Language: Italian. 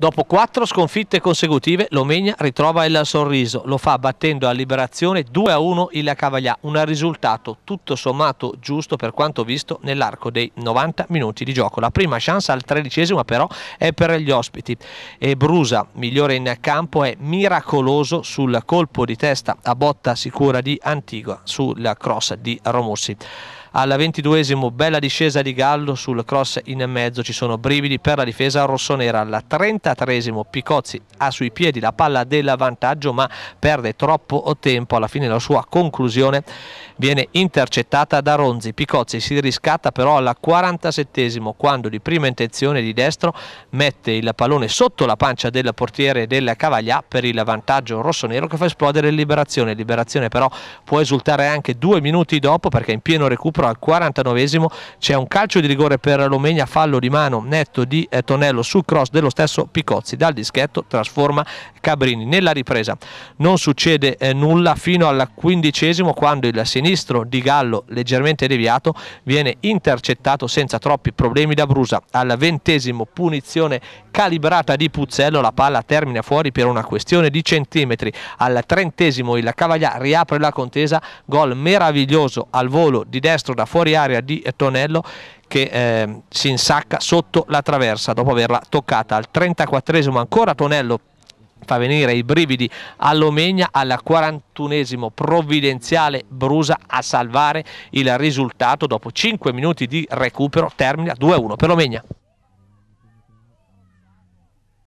Dopo quattro sconfitte consecutive, Lomegna ritrova il sorriso. Lo fa battendo a liberazione 2-1 il Cavaglià, un risultato tutto sommato giusto per quanto visto nell'arco dei 90 minuti di gioco. La prima chance al tredicesimo però è per gli ospiti. E Brusa, migliore in campo, è miracoloso sul colpo di testa a botta sicura di Antigua sulla cross di Romossi. Al 22 bella discesa di Gallo sul cross in mezzo, ci sono brividi per la difesa rossonera. Al 33 Picozzi ha sui piedi la palla dell'avvantaggio ma perde troppo tempo, alla fine la sua conclusione viene intercettata da Ronzi. Picozzi si riscatta però alla 47 quando di prima intenzione di destro mette il pallone sotto la pancia del portiere del Cavaglià per il vantaggio rossonero che fa esplodere liberazione. Liberazione però può esultare anche due minuti dopo perché in pieno recupero però al 49esimo c'è un calcio di rigore per Lomegna, fallo di mano netto di eh, Tonello sul cross dello stesso Picozzi, dal dischetto trasforma Cabrini. Nella ripresa non succede eh, nulla fino al quindicesimo quando il sinistro di Gallo leggermente deviato viene intercettato senza troppi problemi da Brusa. Al ventesimo punizione calibrata di Puzzello, la palla termina fuori per una questione di centimetri. Al trentesimo il Cavaglià riapre la contesa, gol meraviglioso al volo di destra destro da fuori area di Tonello che eh, si insacca sotto la traversa dopo averla toccata al 34esimo ancora Tonello fa venire i brividi all'Omegna al 41esimo provvidenziale Brusa a salvare il risultato dopo 5 minuti di recupero termina 2-1 per l'Omegna